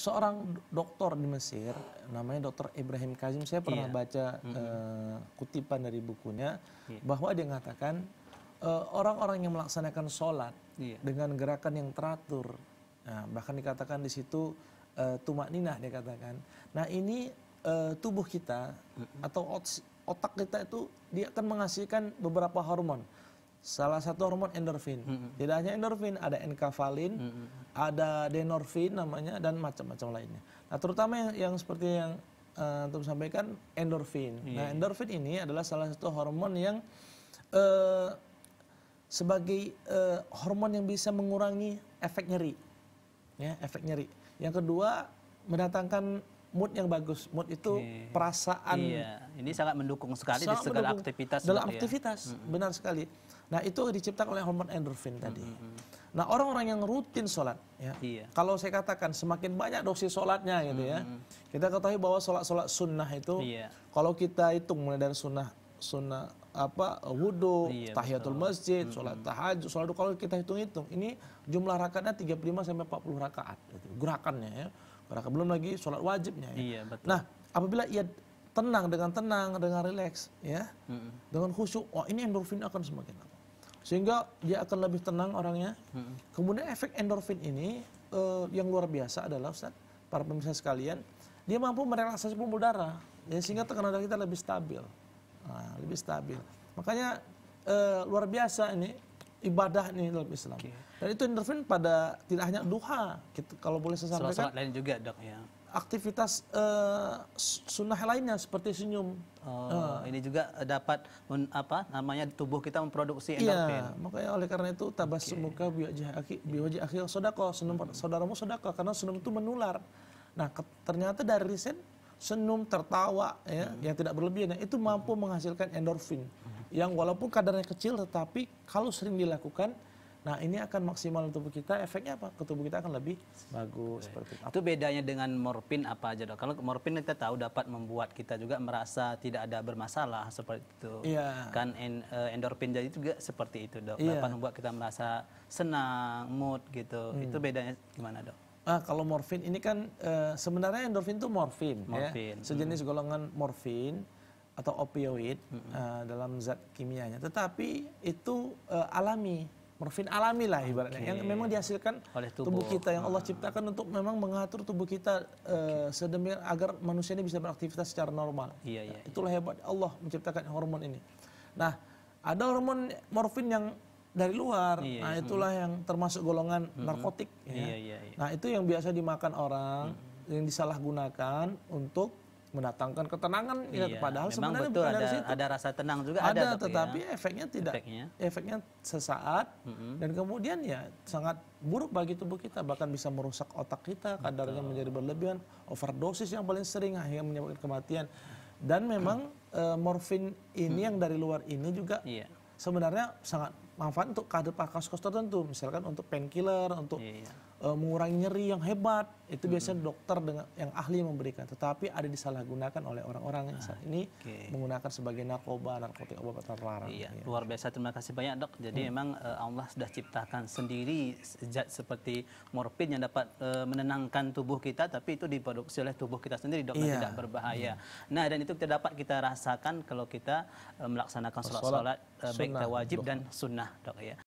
Seorang dokter di Mesir, namanya dokter Ibrahim Kazim, saya pernah yeah. baca mm -hmm. uh, kutipan dari bukunya, yeah. bahwa dia mengatakan eh, orang-orang uh, yang melaksanakan sholat yeah. dengan gerakan yang teratur, nah, bahkan dikatakan di situ uh, tumak ninah dia katakan. Nah ini uh, tubuh kita mm -hmm. atau otak kita itu dia akan menghasilkan beberapa hormon salah satu hormon endorfin. Mm-hmm. Tidak hanya endorfin, ada enkavalin, mm-hmm. ada denorfin namanya dan macam-macam lainnya. Nah, terutama yang, yang seperti yang uh, eh, untuk sampaikan endorfin. Yeah. Nah, iya. endorfin ini adalah salah satu hormon yang uh, sebagai uh, hormon yang bisa mengurangi efek nyeri. Ya, efek nyeri. Yang kedua mendatangkan mood yang bagus. Mood itu okay. perasaan. Iya. Ini sangat mendukung sekali sangat di segala mendukung. aktivitas. Dalam ya. aktivitas, ya. benar sekali. Nah itu diciptakan oleh hormon endorfin tadi. Mm -hmm. Nah orang-orang yang rutin sholat, ya. Iya. Kalau saya katakan semakin banyak dosis sholatnya gitu mm -hmm. ya. Kita ketahui bahwa sholat-sholat sunnah itu, iya. kalau kita hitung mulai dari sunnah sunnah apa wudhu, iya, tahiyatul betul. masjid, sholat tahajud, sholat kalau kita hitung-hitung ini jumlah rakaatnya 35 sampai 40 rakaat itu gerakannya ya. Gerakan belum lagi sholat wajibnya ya. Iya, betul. Nah, apabila ia tenang dengan tenang, dengan rileks ya. Hmm. Dengan khusyuk, oh ini endorfin akan semakin lama. Sehingga dia akan lebih tenang orangnya. Hmm. Kemudian efek endorfin ini eh, yang luar biasa adalah Ustaz, para pemirsa sekalian, dia mampu merelaksasi pembuluh darah ya, sehingga tekanan darah kita lebih stabil. Nah, lebih stabil. Makanya eh, luar biasa ini ibadah nih dalam Islam. Okay. Dan itu intervensi pada tidak hanya duha, gitu, kalau boleh saya sampaikan. Salat lain juga dok ya. Aktivitas uh, sunnah lainnya seperti senyum. Oh, uh. ini juga dapat men, apa namanya tubuh kita memproduksi iya, endorfin. Iya, makanya oleh karena itu tabas okay. muka biwajah akhi biwajah akhi sodako hmm. saudaramu sodako karena senyum itu menular. Nah, ternyata dari riset senyum, tertawa ya, hmm. yang tidak berlebihan itu mampu hmm. menghasilkan endorfin hmm. yang walaupun kadarnya kecil tetapi kalau sering dilakukan Nah ini akan maksimal untuk tubuh kita, efeknya apa? Ke tubuh kita akan lebih bagus. Okay. Seperti itu. itu bedanya dengan morfin apa aja dok? Kalau morfin kita tahu dapat membuat kita juga merasa tidak ada bermasalah seperti itu. Iya. Kan en, eh, endorfin jadi juga seperti itu dok. Yeah. Dapat membuat kita merasa senang, mood gitu. Hmm. Itu bedanya gimana dok? ah kalau morfin ini kan e, sebenarnya endorfin itu morfin, ya. morfin. Ya, sejenis hmm. golongan morfin atau opioid hmm. e, dalam zat kimianya. Tetapi itu e, alami, morfin alami lah ibaratnya yang memang dihasilkan oleh tubuh. tubuh kita yang Allah ah. ciptakan untuk memang mengatur tubuh kita okay. sedemikian agar manusia ini bisa beraktivitas secara normal. Iya, iya, itulah iya. hebat Allah menciptakan hormon ini. Nah, ada hormon morfin yang dari luar. Iya, iya. nah, hmm. itulah iya. yang termasuk golongan mm -hmm. narkotik ya. Iya, iya, iya. Nah, itu yang biasa dimakan orang mm -hmm. yang disalahgunakan untuk mendatangkan ketenangan ya. iya, ya padahal Memang sebenarnya betul, bukan ada, dari situ. Ada rasa tenang juga ada, ada tetapi ya. efeknya tidak efeknya, efeknya sesaat mm -hmm. dan kemudian ya sangat buruk bagi tubuh kita bahkan bisa merusak otak kita kadarnya menjadi berlebihan, overdosis yang paling sering akhirnya menyebabkan kematian. Dan memang hmm. e, morfin ini hmm. yang dari luar ini juga iya. sebenarnya sangat manfaat untuk kader kos tertentu misalkan untuk painkiller untuk iya, iya uh, mengurangi nyeri yang hebat itu hmm. biasanya dokter dengan yang ahli memberikan tetapi ada disalahgunakan oleh orang-orang yang saat ini okay. menggunakan sebagai narkoba narkotik obat terlarang iya ya. luar biasa terima kasih banyak dok jadi hmm. memang uh, Allah sudah ciptakan sendiri sejak seperti morfin yang dapat uh, menenangkan tubuh kita tapi itu diproduksi oleh tubuh kita sendiri dok iya. tidak berbahaya hmm. nah dan itu kita dapat kita rasakan kalau kita uh, melaksanakan sholat-sholat uh, baik wajib dan sunnah dok ya